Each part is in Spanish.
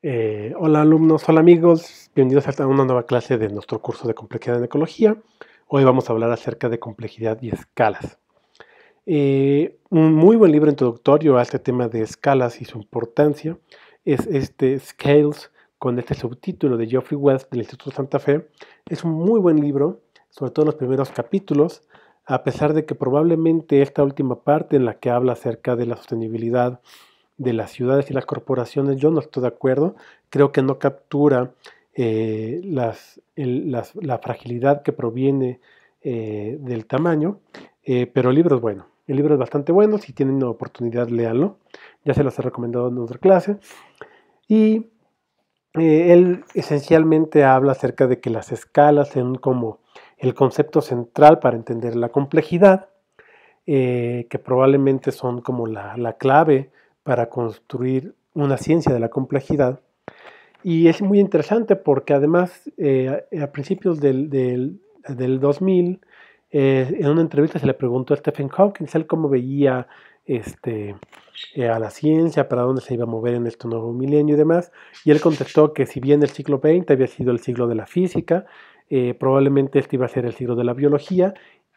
Eh, hola alumnos, hola amigos, bienvenidos a una nueva clase de nuestro curso de complejidad en ecología. Hoy vamos a hablar acerca de complejidad y escalas. Eh, un muy buen libro introductorio a este tema de escalas y su importancia es este Scales con este subtítulo de Geoffrey West del Instituto Santa Fe. Es un muy buen libro, sobre todo los primeros capítulos, a pesar de que probablemente esta última parte en la que habla acerca de la sostenibilidad de las ciudades y las corporaciones, yo no estoy de acuerdo. Creo que no captura eh, la fragilidad que proviene eh, del tamaño, eh, pero el libro es bueno. El libro es bastante bueno, si tienen oportunidad, léanlo. Ya se los he recomendado en otra clase. Y él esencialmente habla acerca de que las escalas son como el concepto central para entender la complejidad, que probablemente son como la, la clave para construir una ciencia de la complejidad. Y es muy interesante porque además eh, a principios del, 2000, eh, en una entrevista se le preguntó a Stephen Hawking cómo veía este, eh, a la ciencia, para dónde se iba a mover en este nuevo milenio y demás. Y él contestó que si bien el siglo XX había sido el siglo de la física, probablemente este iba a ser el siglo de la biología.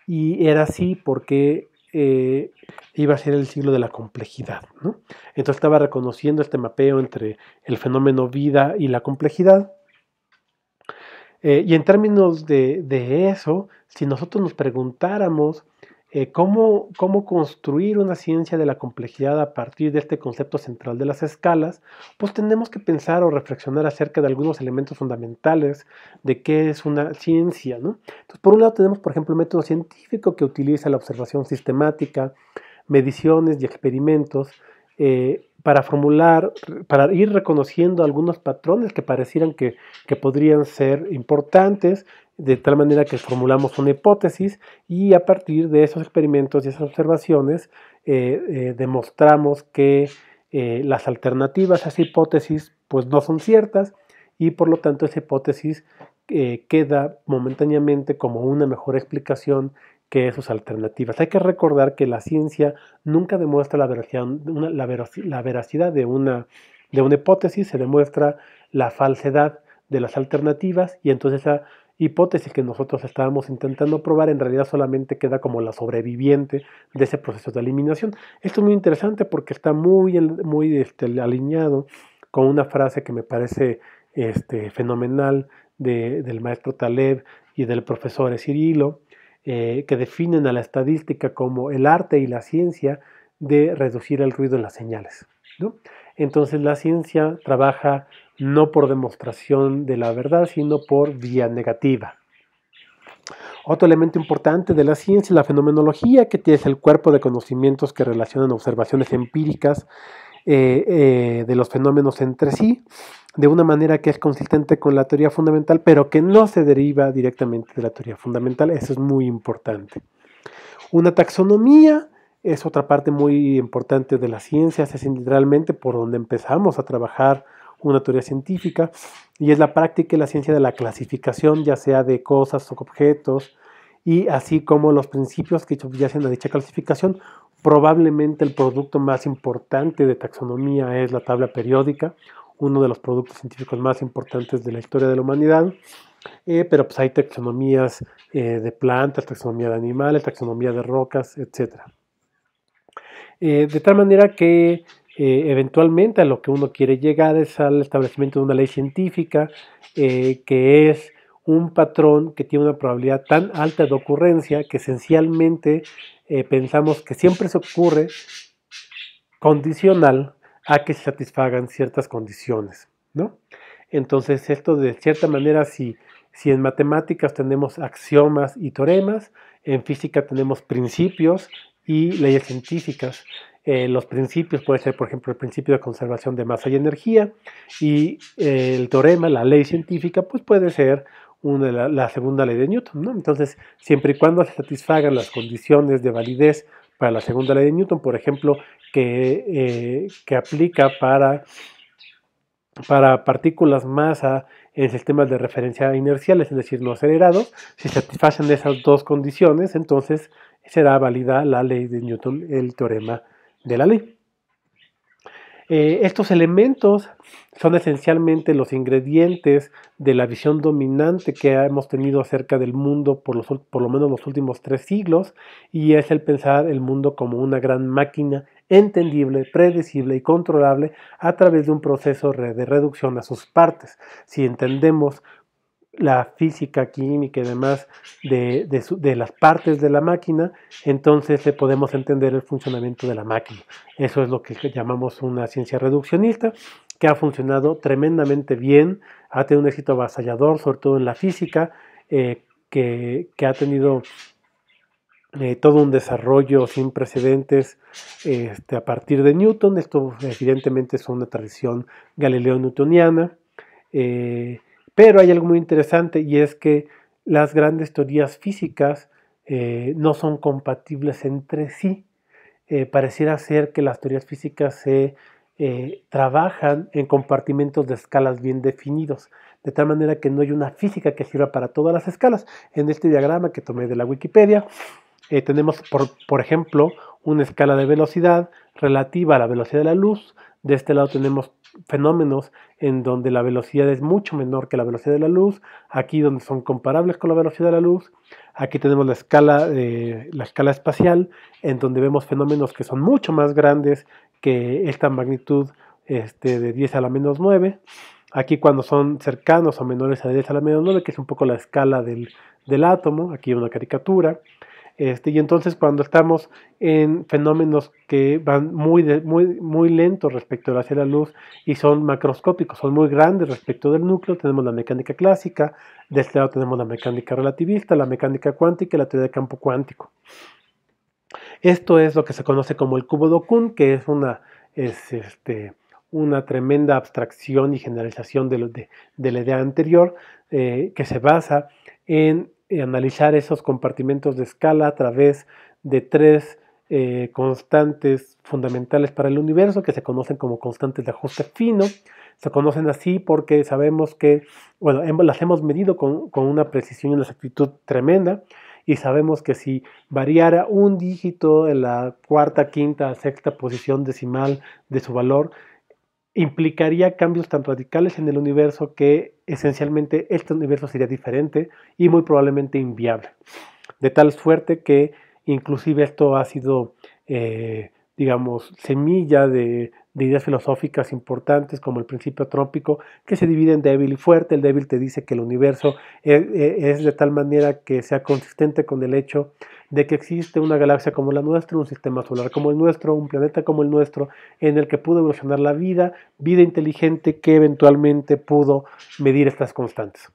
Y era así porque eh, iba a ser el siglo de la complejidad. Entonces estaba reconociendo este mapeo entre el fenómeno vida y la complejidad. Eh, y en términos de, de, eso, si nosotros nos preguntáramos eh, cómo, cómo construir una ciencia de la complejidad a partir de este concepto central de las escalas, pues tenemos que pensar o reflexionar acerca de algunos elementos fundamentales de qué es una ciencia. ¿no? Entonces, por un lado tenemos, por ejemplo, el método científico que utiliza la observación sistemática, mediciones y experimentos eh, para formular, para ir reconociendo algunos patrones que parecieran que, que podrían ser importantes de tal manera que formulamos una hipótesis y a partir de esos experimentos y esas observaciones eh, eh, demostramos que eh, las alternativas a esa hipótesis pues no son ciertas y por lo tanto esa hipótesis queda momentáneamente como una mejor explicación que esas alternativas. Hay que recordar que la ciencia nunca demuestra la veracidad, de, una, de una hipótesis, se demuestra la falsedad de las alternativas y entonces esa hipótesis que nosotros estábamos intentando probar en realidad solamente queda como la sobreviviente de ese proceso de eliminación. Esto es muy interesante porque está muy, muy este, alineado con una frase que me parece este, fenomenal del maestro Taleb y del profesor Cirilo, eh, que definen a la estadística como el arte y la ciencia de reducir el ruido en las señales. Entonces la ciencia trabaja no por demostración de la verdad, sino por vía negativa. Otro elemento importante de la ciencia es la fenomenología, que es el cuerpo de conocimientos que relacionan observaciones empíricas eh, eh, de los fenómenos entre sí, de una manera que es consistente con la teoría fundamental, pero que no se deriva directamente de la teoría fundamental. Eso es muy importante. Una taxonomía es otra parte muy importante de la ciencia, es literalmente por donde empezamos a trabajar una teoría científica, y es la práctica y la ciencia de la clasificación, ya sea de cosas o objetos, y así como los principios que subyacen a dicha clasificación. Probablemente el producto más importante de taxonomía es la tabla periódica, uno de los productos científicos más importantes de la historia de la humanidad. Eh, pero pues hay taxonomías eh, de plantas, taxonomía de animales, taxonomía de rocas, etc. Eh, de tal manera que eh, eventualmente a lo que uno quiere llegar es al establecimiento de una ley científica eh, que es un patrón que tiene una probabilidad tan alta de ocurrencia que esencialmente eh, pensamos que siempre se ocurre condicional a que se satisfagan ciertas condiciones, ¿no? Entonces esto de cierta manera si, si en matemáticas tenemos axiomas y teoremas, en física tenemos principios y leyes científicas. Eh, los principios, puede ser por ejemplo el principio de conservación de masa y energía, y eh, el teorema, la ley científica, pues puede ser la, segunda ley de Newton. Entonces, siempre y cuando se satisfagan las condiciones de validez para la segunda ley de Newton, por ejemplo, que, eh, que aplica para, para partículas masa en sistemas de referencia inerciales, es decir, no acelerados, si satisfacen esas dos condiciones, entonces será válida la ley de Newton, el teorema de la ley. Eh, estos elementos son esencialmente los ingredientes de la visión dominante que hemos tenido acerca del mundo por, por lo menos los últimos tres siglos y es el pensar el mundo como una gran máquina entendible, predecible y controlable a través de un proceso de reducción a sus partes. Si entendemos la física, química y demás de, las partes de la máquina, entonces podemos entender el funcionamiento de la máquina. Eso es lo que llamamos una ciencia reduccionista, que ha funcionado tremendamente bien, ha tenido un éxito avasallador, sobre todo en la física, eh, que, ha tenido eh, todo un desarrollo sin precedentes este, a partir de Newton. Esto evidentemente es una tradición galileo-newtoniana. Eh, pero hay algo muy interesante y es que las grandes teorías físicas eh, no son compatibles entre sí. Eh, pareciera ser que las teorías físicas se eh, trabajan en compartimentos de escalas bien definidos, de tal manera que no hay una física que sirva para todas las escalas. En este diagrama que tomé de la Wikipedia, tenemos, por ejemplo, una escala de velocidad relativa a la velocidad de la luz. De este lado tenemos fenómenos en donde la velocidad es mucho menor que la velocidad de la luz, aquí donde son comparables con la velocidad de la luz, aquí tenemos la escala, eh, la escala espacial, en donde vemos fenómenos que son mucho más grandes que esta magnitud este, de 10 a la menos 9, aquí cuando son cercanos o menores a 10 a la menos 9, que es un poco la escala del, del átomo, aquí una caricatura, este, y entonces cuando estamos en fenómenos que van muy, muy, muy lentos respecto hacia la luz y son macroscópicos, son muy grandes respecto del núcleo, tenemos la mecánica clásica, de este lado tenemos la mecánica relativista, la mecánica cuántica y la teoría de campo cuántico. Esto es lo que se conoce como el cubo de Kuhn que es una, este, una tremenda abstracción y generalización de, de, la idea anterior, eh, que se basa en analizar esos compartimentos de escala a través de tres eh, constantes fundamentales para el universo que se conocen como constantes de ajuste fino. Se conocen así porque sabemos que, bueno, las hemos medido con, con una precisión y una exactitud tremenda y sabemos que si variara un dígito en la cuarta, quinta, sexta posición decimal de su valor, implicaría cambios tan radicales en el universo que esencialmente este universo sería diferente y muy probablemente inviable. De tal suerte que inclusive esto ha sido eh, digamos, semilla de, ideas filosóficas importantes como el principio trópico, que se divide en débil y fuerte. El débil te dice que el universo es, e, es, de tal manera que sea consistente con el hecho de que existe una galaxia como la nuestra, un sistema solar como el nuestro, un planeta como el nuestro, en el que pudo evolucionar la vida, vida inteligente que eventualmente pudo medir estas constantes.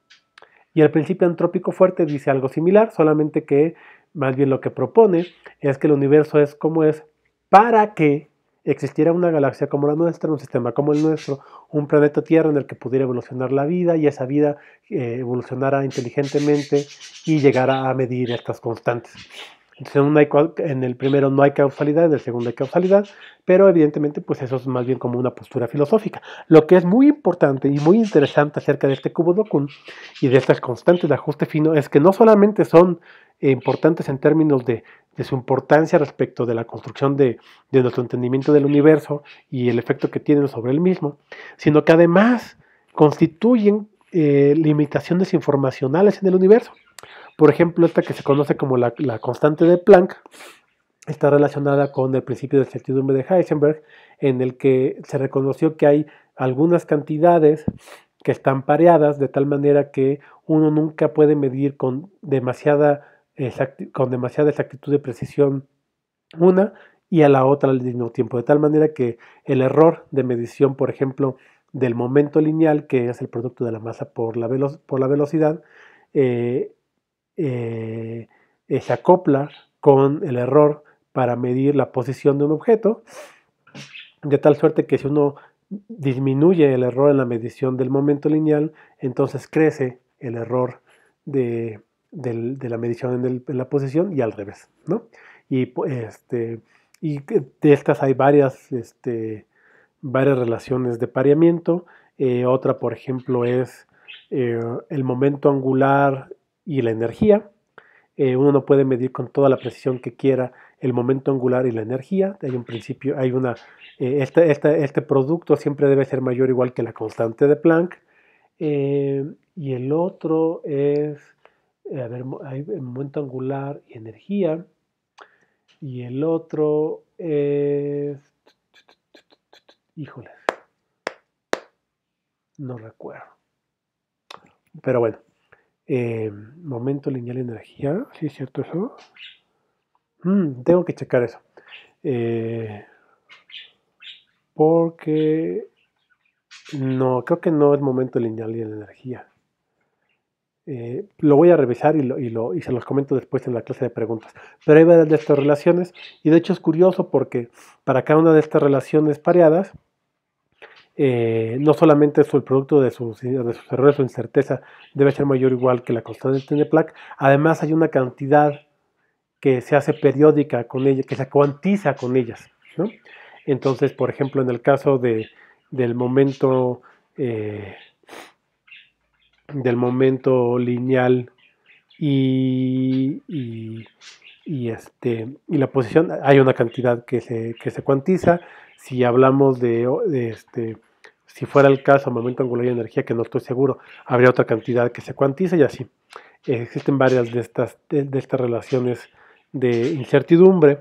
Y el principio antrópico fuerte dice algo similar, solamente que más bien lo que propone es que el universo es como es para que existiera una galaxia como la nuestra, un sistema como el nuestro, un planeta Tierra en el que pudiera evolucionar la vida y esa vida eh, evolucionara inteligentemente y llegara a medir estas constantes. en, el primero no hay causalidad, en el segundo hay causalidad, pero evidentemente pues eso es más bien como una postura filosófica. Lo que es muy importante y muy interesante acerca de este cubo de Dokun y de estas constantes de ajuste fino es que no solamente son importantes en términos de, su importancia respecto de la construcción de, nuestro entendimiento del universo y el efecto que tienen sobre el mismo, sino que además constituyen eh, limitaciones informacionales en el universo. Por ejemplo, esta que se conoce como la, la constante de Planck está relacionada con el principio de certidumbre de Heisenberg, en el que se reconoció que hay algunas cantidades que están pareadas de tal manera que uno nunca puede medir con demasiada con demasiada exactitud de precisión una y a la otra al mismo tiempo, de tal manera que el error de medición, por ejemplo, del momento lineal, que es el producto de la masa por la, por la velocidad, eh, eh, se acopla con el error para medir la posición de un objeto, de tal suerte que si uno disminuye el error en la medición del momento lineal, entonces crece el error de, de la medición en, la posición y al revés, ¿no? Y, pues, este, y de estas hay varias, este, varias relaciones de pareamiento. Eh, otra, por ejemplo, es eh, el momento angular y la energía. Eh, uno no puede medir con toda la precisión que quiera el momento angular y la energía. Hay un principio, hay una, este, producto siempre debe ser mayor o igual que la constante de Planck. y el otro es eh, a ver, hay momento angular y energía. Y el otro es... Híjoles. No recuerdo. Pero bueno. Eh, momento lineal y energía. ¿Sí es cierto eso? Mm, tengo que checar eso. Eh, porque... No, creo que no es momento lineal y energía. Eh, lo voy a revisar y, se los comento después en la clase de preguntas. Pero hay va de estas relaciones y de hecho es curioso porque para cada una de estas relaciones pareadas, eh, no solamente es el producto de sus, de errores o incerteza debe ser mayor o igual que la constante de Planck además hay una cantidad que se hace periódica con ellas, que se cuantiza con ellas. Entonces, por ejemplo, en el caso de, del momento... Eh, del momento lineal y, este, y la posición, hay una cantidad que se, cuantiza. Si hablamos de, este, si fuera el caso, momento angular y energía, que no estoy seguro, habría otra cantidad que se cuantiza y así. Existen varias de estas, de, estas relaciones de incertidumbre.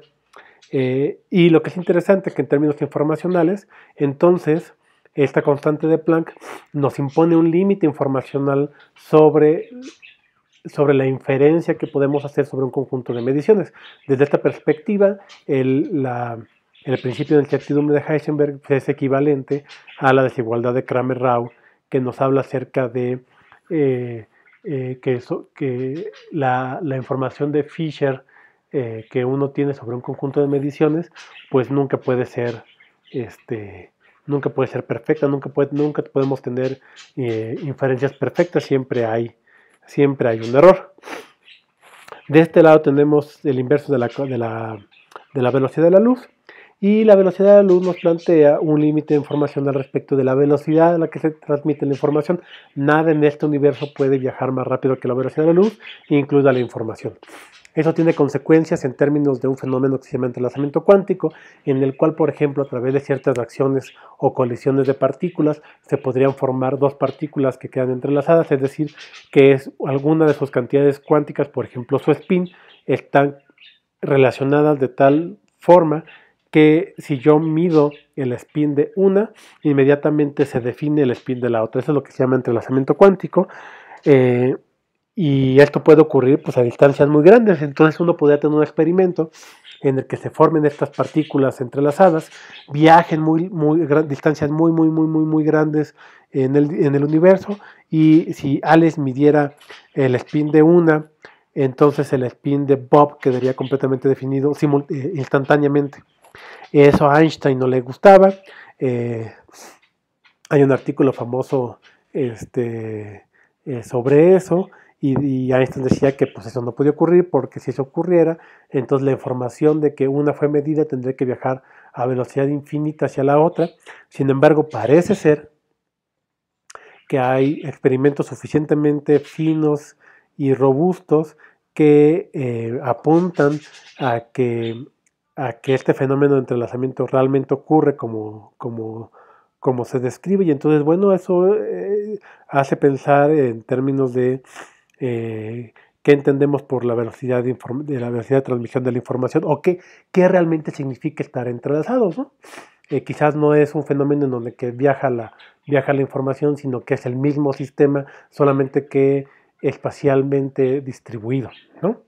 Eh, y lo que es interesante es que en términos informacionales, entonces, esta constante de Planck nos impone un límite informacional sobre, sobre la inferencia que podemos hacer sobre un conjunto de mediciones. Desde esta perspectiva, el, principio de incertidumbre de Heisenberg es equivalente a la desigualdad de Kramer-Rau, que nos habla acerca de eh, eh, que, que la, información de Fisher eh, que uno tiene sobre un conjunto de mediciones, pues nunca puede ser este, nunca puede ser perfecta, nunca, puede, nunca podemos tener eh, inferencias perfectas, siempre hay, siempre hay un error. De este lado tenemos el inverso de la, de la, de la velocidad de la luz. Y la velocidad de la luz nos plantea un límite de información al respecto de la velocidad a la que se transmite la información. Nada en este universo puede viajar más rápido que la velocidad de la luz, incluida la información. Eso tiene consecuencias en términos de un fenómeno que se llama entrelazamiento cuántico, en el cual, por ejemplo, a través de ciertas acciones o colisiones de partículas, se podrían formar dos partículas que quedan entrelazadas, es decir, que es alguna de sus cantidades cuánticas, por ejemplo, su spin, están relacionadas de tal forma que si yo mido el spin de una, inmediatamente se define el spin de la otra. Eso es lo que se llama entrelazamiento cuántico. Eh, y esto puede ocurrir pues, a distancias muy grandes. Entonces uno podría tener un experimento en el que se formen estas partículas entrelazadas, viajen muy, muy distancias muy, muy, muy, muy, muy grandes en el, en el universo. Y si Alex midiera el spin de una, entonces el spin de Bob quedaría completamente definido eh, instantáneamente. Eso a Einstein no le gustaba. Eh, hay un artículo famoso este, eh, sobre eso y, Einstein decía que pues eso no podía ocurrir porque si eso ocurriera, entonces la información de que una fue medida tendría que viajar a velocidad infinita hacia la otra. Sin embargo, parece ser que hay experimentos suficientemente finos y robustos que eh, apuntan a que a que este fenómeno de entrelazamiento realmente ocurre como, como, como se describe. Y entonces, bueno, eso eh, hace pensar en términos de eh, qué entendemos por la velocidad de, la velocidad de transmisión de la información o qué, realmente significa estar entrelazados. ¿no? Eh, quizás no es un fenómeno en donde que viaja la, viaja la información, sino que es el mismo sistema, solamente que espacialmente distribuido. ¿no?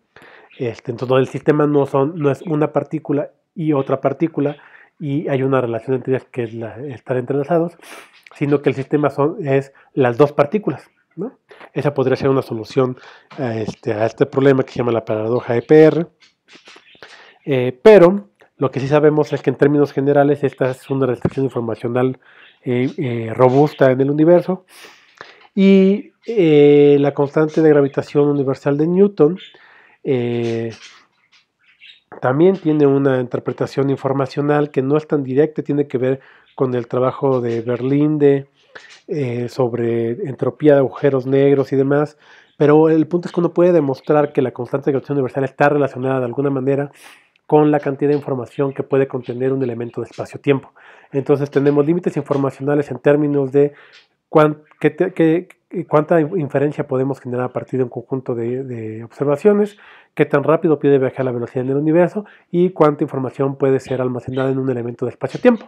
Este, entonces, el sistema no, no es una partícula y otra partícula y hay una relación entre ellas que es estar entrelazados, sino que el sistema son, es las dos partículas. Esa podría ser una solución este, a este, problema que se llama la paradoja EPR. Eh, pero lo que sí sabemos es que en términos generales esta es una restricción informacional eh, eh, robusta en el universo. Y la constante de gravitación universal de Newton eh, también tiene una interpretación informacional que no es tan directa, tiene que ver con el trabajo de Berlinde eh, sobre entropía de agujeros negros y demás, pero el punto es que uno puede demostrar que la constante de gravitación universal está relacionada de alguna manera con la cantidad de información que puede contener un elemento de espacio-tiempo. Entonces tenemos límites informacionales en términos de cuánta inferencia podemos generar a partir de un conjunto de, de, observaciones, qué tan rápido puede viajar la velocidad en el universo y cuánta información puede ser almacenada en un elemento de espacio-tiempo.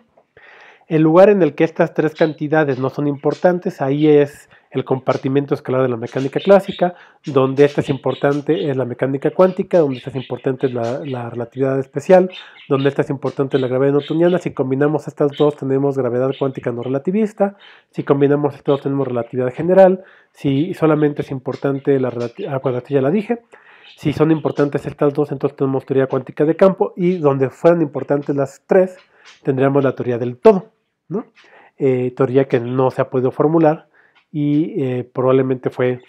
El lugar en el que estas tres cantidades no son importantes, ahí es el compartimiento escalar de la mecánica clásica, donde esta es importante es la mecánica cuántica, donde esta es importante es la, relatividad especial, donde esta es importante la gravedad newtoniana. Si combinamos estas dos tenemos gravedad cuántica no relativista, si combinamos estas dos tenemos relatividad general, si solamente es importante la relatividad, ah, ya la dije, si son importantes estas dos entonces tenemos teoría cuántica de campo y donde fueran importantes las tres tendríamos la teoría del todo, eh, teoría que no se ha podido formular y eh, probablemente fue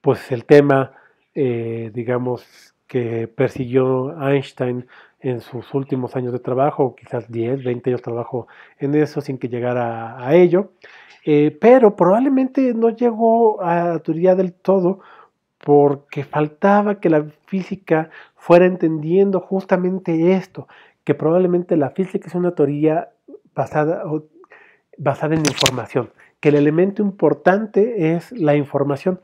pues el tema, eh, digamos, que persiguió Einstein en sus últimos años de trabajo, quizás 10, 20 años de trabajo en eso sin que llegara a, ello, eh, pero probablemente no llegó a la teoría del todo porque faltaba que la física fuera entendiendo justamente esto, que probablemente la física es una teoría basada, basada en información, el elemento importante es la información.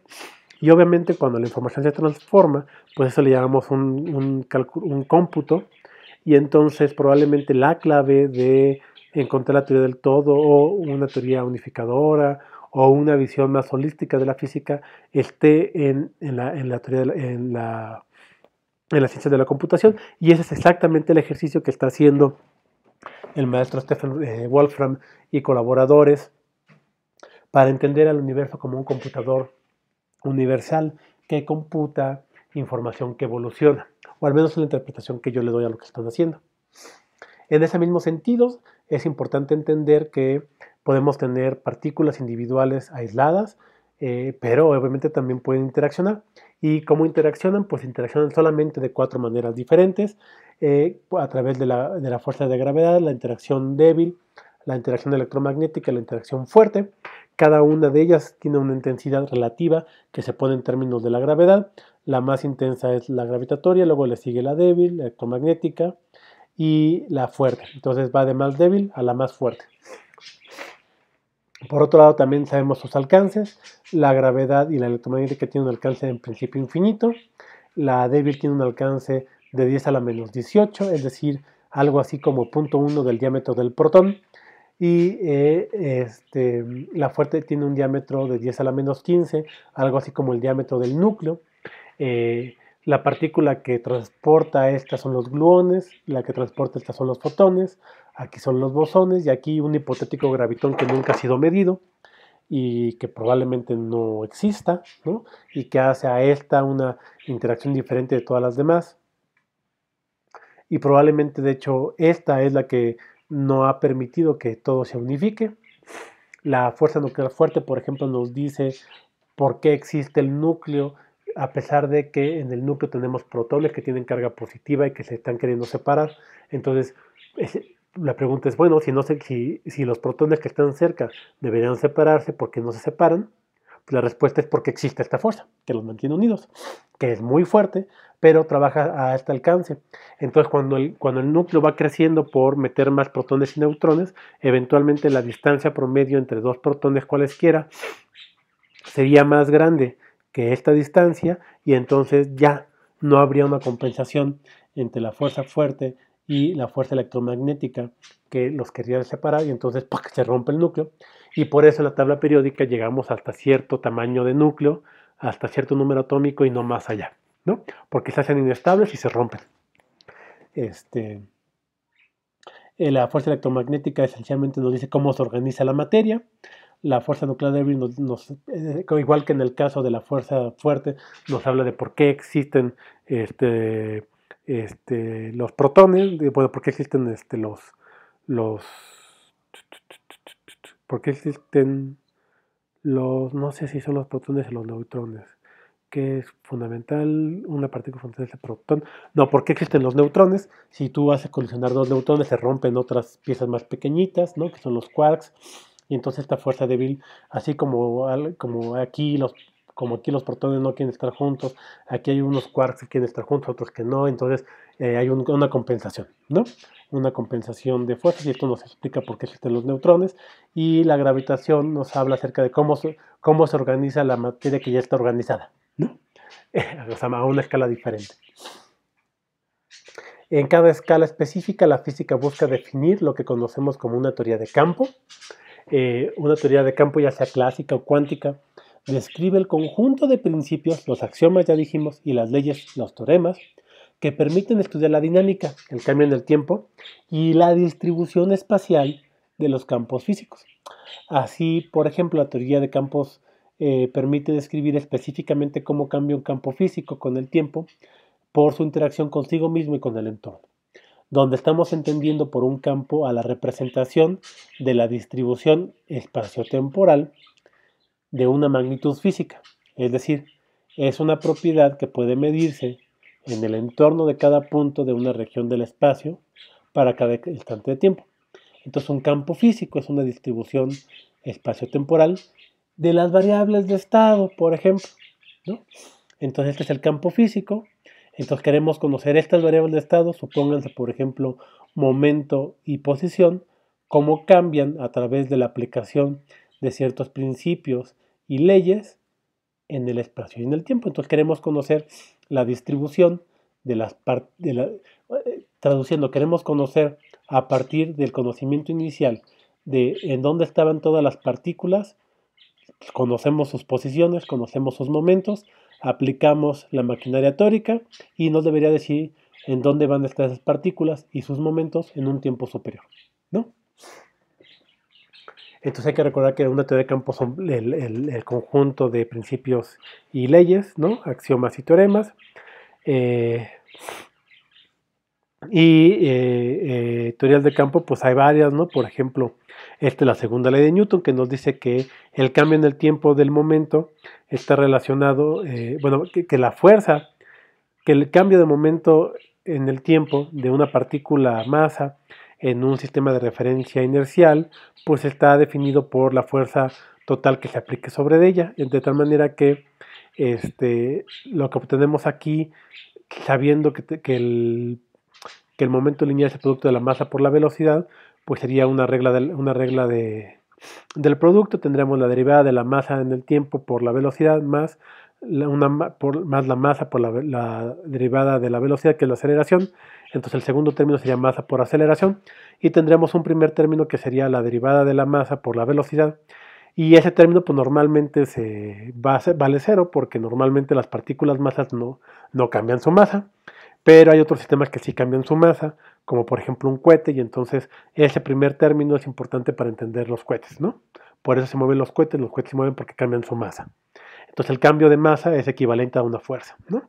Y obviamente cuando la información se transforma, pues eso le llamamos un, un, cómputo. Y entonces probablemente la clave de encontrar la teoría del todo o una teoría unificadora o una visión más holística de la física esté en, la, en la, teoría en, la, en ciencia de la computación. Y ese es exactamente el ejercicio que está haciendo el maestro Stephen eh, Wolfram y colaboradores para entender al universo como un computador universal que computa información que evoluciona, o al menos es la interpretación que yo le doy a lo que están haciendo. En ese mismo sentido, es importante entender que podemos tener partículas individuales aisladas, eh, pero obviamente también pueden interaccionar. ¿Y cómo interaccionan? Pues interaccionan solamente de cuatro maneras diferentes, eh, a través de la, de la fuerza de gravedad, la interacción débil, la interacción electromagnética, la interacción fuerte, cada una de ellas tiene una intensidad relativa que se pone en términos de la gravedad. La más intensa es la gravitatoria, luego le sigue la débil, la electromagnética y la fuerte. Entonces va de más débil a la más fuerte. Por otro lado, también sabemos sus alcances. La gravedad y la electromagnética tienen un alcance en principio infinito. La débil tiene un alcance de 10 a la menos 18, es decir, algo así como 0.1 del diámetro del protón y eh, este, la fuerte tiene un diámetro de 10 a la menos 15, algo así como el diámetro del núcleo. Eh, la partícula que transporta esta son los gluones, la que transporta esta son los fotones, aquí son los bosones y aquí un hipotético gravitón que nunca ha sido medido y que probablemente no exista, y que hace a esta una interacción diferente de todas las demás. Y probablemente, de hecho, esta es la que no ha permitido que todo se unifique. La fuerza nuclear fuerte, por ejemplo, nos dice por qué existe el núcleo, a pesar de que en el núcleo tenemos protones que tienen carga positiva y que se están queriendo separar. Entonces, la pregunta es, bueno, si, no sé si, si los protones que están cerca deberían separarse, ¿por qué no se separan? la respuesta es porque existe esta fuerza que los mantiene unidos, que es muy fuerte, pero trabaja a este alcance. Entonces, cuando el, cuando el núcleo va creciendo por meter más protones y neutrones, eventualmente la distancia promedio entre dos protones cualesquiera sería más grande que esta distancia y entonces ya no habría una compensación entre la fuerza fuerte y la fuerza electromagnética que los querría separar y entonces se rompe el núcleo y por eso en la tabla periódica llegamos hasta cierto tamaño de núcleo, hasta cierto número atómico y no más allá, ¿no? Porque se hacen inestables y se rompen. Este, eh, la fuerza electromagnética esencialmente nos dice cómo se organiza la materia. La fuerza nuclear débil, eh, igual que en el caso de la fuerza fuerte, nos habla de por qué existen este, este los protones, bueno, por qué existen este, los, los porque existen los, no sé si son los protones o los neutrones, que es fundamental, una partícula fundamental es el protón. No, ¿por qué existen los neutrones? Si tú haces colisionar dos neutrones, se rompen otras piezas más pequeñitas, ¿no? Que son los quarks, y entonces esta fuerza débil, así como, como aquí los como aquí los protones no quieren estar juntos, aquí hay unos quarks que quieren estar juntos, otros que no, entonces eh, hay una compensación, ¿no? Una compensación de fuerzas y esto nos explica por qué existen los neutrones y la gravitación nos habla acerca de cómo se, organiza la materia que ya está organizada, ¿no? a una escala diferente. En cada escala específica, la física busca definir lo que conocemos como una teoría de campo. Eh, una teoría de campo ya sea clásica o cuántica, describe el conjunto de principios, los axiomas ya dijimos, y las leyes, los teoremas, que permiten estudiar la dinámica, el cambio en el tiempo y la distribución espacial de los campos físicos. Así, por ejemplo, la teoría de campos eh, permite describir específicamente cómo cambia un campo físico con el tiempo por su interacción consigo mismo y con el entorno, donde estamos entendiendo por un campo a la representación de la distribución espaciotemporal de una magnitud física, es decir, es una propiedad que puede medirse en el entorno de cada punto de una región del espacio para cada instante de tiempo. Entonces un campo físico es una distribución espacio-temporal de las variables de estado, por ejemplo. Entonces este es el campo físico. Entonces queremos conocer estas variables de estado, supónganse por ejemplo momento y posición, cómo cambian a través de la aplicación de ciertos principios y leyes en el espacio y en el tiempo. Entonces queremos conocer la distribución de las partículas eh, traduciendo, queremos conocer a partir del conocimiento inicial de en dónde estaban todas las partículas, conocemos sus posiciones, conocemos sus momentos, aplicamos la maquinaria tórica y nos debería decir en dónde van a estar esas partículas y sus momentos en un tiempo superior, ¿no? Entonces hay que recordar que una teoría de campo son el, conjunto de principios y leyes, ¿no? Axiomas y teoremas. Eh, y eh, eh, teorías de campo, pues hay varias, ¿no? Por ejemplo, esta es la segunda ley de Newton, que nos dice que el cambio en el tiempo del momento está relacionado, bueno, que, la fuerza, que el cambio de momento en el tiempo de una partícula masa en un sistema de referencia inercial, pues está definido por la fuerza total que se aplique sobre ella, de tal manera que este, lo que obtenemos aquí, sabiendo que, el, momento lineal es el producto de la masa por la velocidad, pues sería una regla, de, una regla de, del producto, tendremos la derivada de la masa en el tiempo por la velocidad más una, más la masa por la, derivada de la velocidad, que es la aceleración. Entonces el segundo término sería masa por aceleración. Y tendremos un primer término que sería la derivada de la masa por la velocidad. Y ese término pues, normalmente se vale cero porque normalmente las partículas masas no, no cambian su masa. Pero hay otros sistemas que sí cambian su masa, como por ejemplo un cohete, y entonces ese primer término es importante para entender los cohetes, ¿no? Por eso se mueven los cohetes, los cohetes se mueven porque cambian su masa. Entonces el cambio de masa es equivalente a una fuerza. ¿no?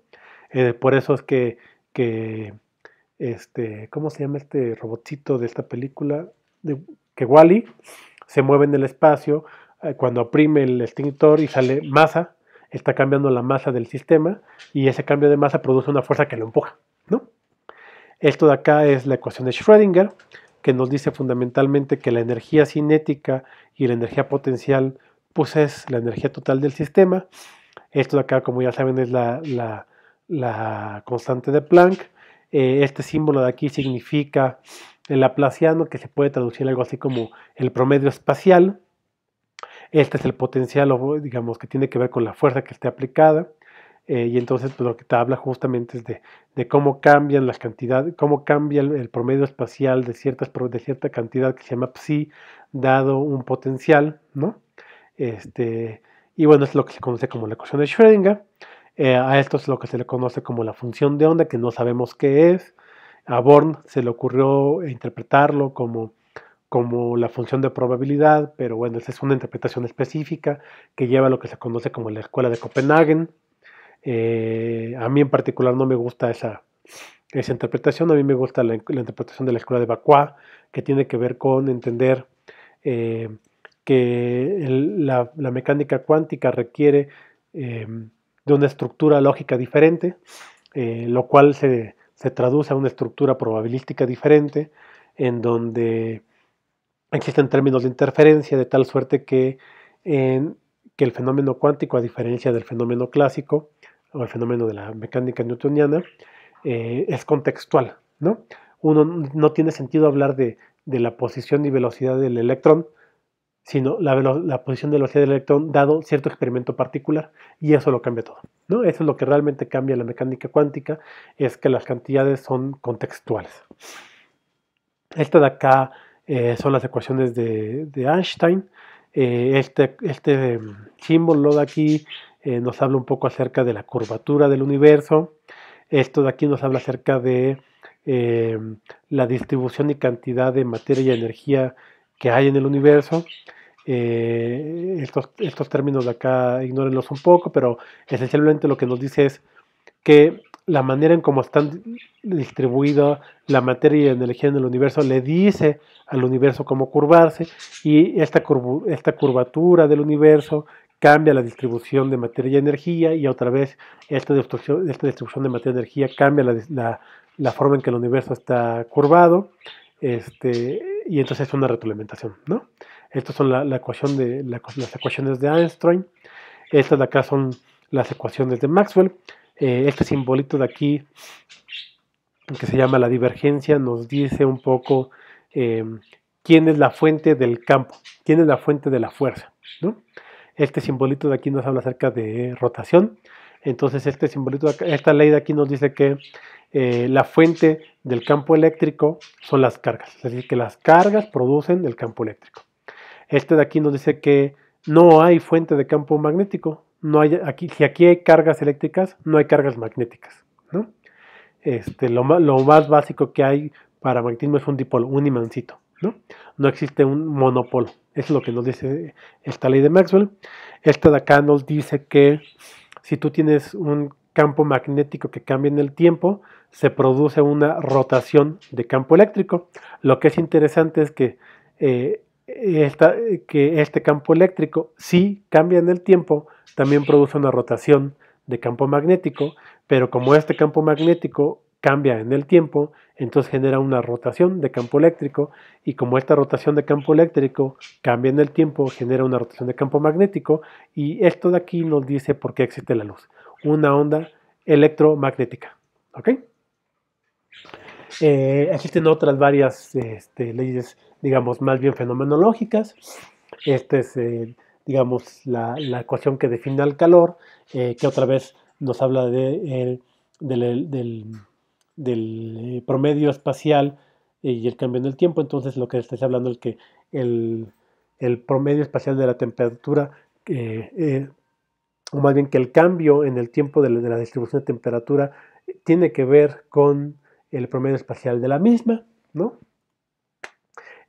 Eh, por eso es que, este, ¿cómo se llama este robotcito de esta película? De, que Wally se mueve en el espacio eh, cuando oprime el extintor y sale masa, está cambiando la masa del sistema y ese cambio de masa produce una fuerza que lo empuja. ¿no? Esto de acá es la ecuación de Schrödinger, que nos dice fundamentalmente que la energía cinética y la energía potencial pues es la energía total del sistema. Esto de acá, como ya saben, es la, constante de Planck. Eh, este símbolo de aquí significa el laplaciano, que se puede traducir algo así como el promedio espacial. Este es el potencial, digamos, que tiene que ver con la fuerza que esté aplicada. Eh, y entonces pues, lo que te habla justamente es de, cómo cambian las cantidades, cómo cambia el, promedio espacial de, ciertas, de cierta cantidad que se llama psi, dado un potencial, ¿no? Este, y bueno, es lo que se conoce como la ecuación de Schrödinger. Eh, a esto es lo que se le conoce como la función de onda, que no sabemos qué es. A Born se le ocurrió interpretarlo como, como la función de probabilidad, pero bueno, esa es una interpretación específica que lleva a lo que se conoce como la escuela de Copenhagen eh, a mí en particular no me gusta esa, esa interpretación, a mí me gusta la, interpretación de la escuela de Bakua, que tiene que ver con entender eh, que la, mecánica cuántica requiere em, de una estructura lógica diferente, eh, lo cual se, traduce a una estructura probabilística diferente, en donde existen términos de interferencia de tal suerte que, que el fenómeno cuántico, a diferencia del fenómeno clásico o el fenómeno de la mecánica newtoniana, eh, es contextual, ¿no? Uno no tiene sentido hablar de, de la posición y velocidad del electrón, sino la, posición de velocidad del electrón dado cierto experimento particular, y eso lo cambia todo. ¿no? Eso es lo que realmente cambia la mecánica cuántica, es que las cantidades son contextuales. Esta de acá eh, son las ecuaciones de, Einstein. Eh, este, este mm, símbolo de aquí eh, nos habla un poco acerca de la curvatura del universo. Esto de aquí nos habla acerca de la distribución y cantidad de materia y energía que hay en el universo. Eh, estos, estos términos de acá ignórenlos un poco, pero esencialmente lo que nos dice es que la manera en cómo están distribuida la materia y la energía en el universo le dice al universo cómo curvarse y esta, esta curvatura del universo cambia la distribución de materia y energía y otra vez esta distribución, esta distribución de materia y energía cambia la, la, la forma en que el universo está curvado. Este, y entonces es una retroalimentación, ¿no? Estas son la, ecuación de, las ecuaciones de Einstein, estas de acá son las ecuaciones de Maxwell, eh, este simbolito de aquí que se llama la divergencia nos dice un poco em, quién es la fuente del campo, quién es la fuente de la fuerza, ¿no? Este simbolito de aquí nos habla acerca de rotación, entonces este simbolito, esta ley de aquí nos dice que eh, la fuente del campo eléctrico son las cargas, es decir, que las cargas producen el campo eléctrico. Este de aquí nos dice que no hay fuente de campo magnético, no hay, aquí, si aquí hay cargas eléctricas, no hay cargas magnéticas. Este, lo, lo más básico que hay para magnetismo es un dipolo, un imancito. ¿no? ¿no? existe un monopolo. Eso es lo que nos dice esta ley de Maxwell. Este de acá nos dice que si tú tienes un campo magnético que cambia en el tiempo, se produce una rotación de campo eléctrico. Lo que es interesante es que, eh, este campo eléctrico, si cambia en el tiempo, también produce una rotación de campo magnético, pero como este campo magnético cambia en el tiempo, entonces genera una rotación de campo eléctrico y como esta rotación de campo eléctrico cambia en el tiempo, genera una rotación de campo magnético y esto de aquí nos dice por qué existe la luz, una onda electromagnética. ¿ok? Eh, existen otras varias este, leyes, digamos, más bien fenomenológicas. Esta es, eh, digamos, la, ecuación que define al calor, eh, que otra vez nos habla de, del del eh, promedio espacial eh, y el cambio en el tiempo. Entonces lo que estáis hablando es que el, promedio espacial de la temperatura, eh, o más bien que el cambio en el tiempo de la, distribución de temperatura tiene que ver con el promedio espacial de la misma, ¿no?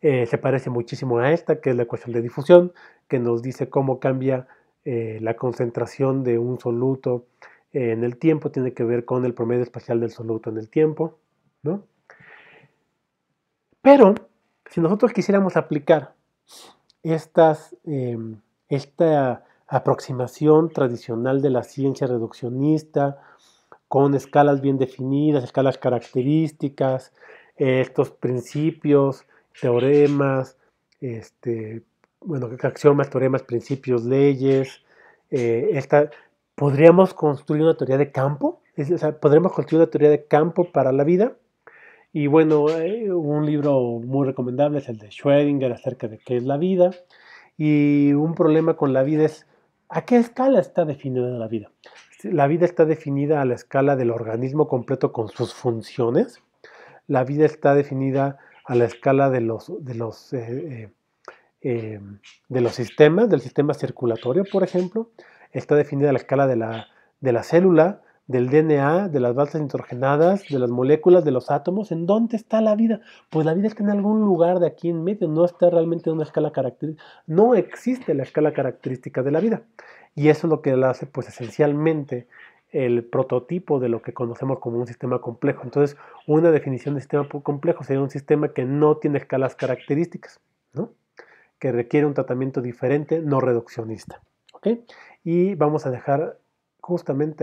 se parece muchísimo a esta, que es la ecuación de difusión, que nos dice cómo cambia la concentración de un soluto en el tiempo tiene que ver con el promedio espacial del soluto en el tiempo, ¿no? Pero si nosotros quisiéramos aplicar estas, em, esta aproximación tradicional de la ciencia reduccionista con escalas bien definidas, escalas características, estos principios, teoremas, este, bueno, axiomas, teoremas, principios, leyes, eh, esta, ¿podríamos construir una teoría de campo? O sea, podríamos construir una teoría de campo para la vida? Y bueno, eh, un libro muy recomendable es el de Schrödinger acerca de qué es la vida. Y un problema con la vida es a qué escala está definida la vida. La vida está definida a la escala del organismo completo con sus funciones. La vida está definida a la escala de los, de los, eh, eh, de los sistemas, del sistema circulatorio, por ejemplo está definida la escala de la, de la célula, del DNA, de las balsas nitrogenadas, de las moléculas, de los átomos. ¿En dónde está la vida? Pues la vida está en algún lugar de aquí en medio, no está realmente en una escala característica, no existe la escala característica de la vida. Y eso es lo que la hace, pues esencialmente, el prototipo de lo que conocemos como un sistema complejo. Entonces, una definición de sistema complejo sería un sistema que no tiene escalas características, ¿no? que requiere un tratamiento diferente, no reduccionista. ¿okay? y vamos a dejar justamente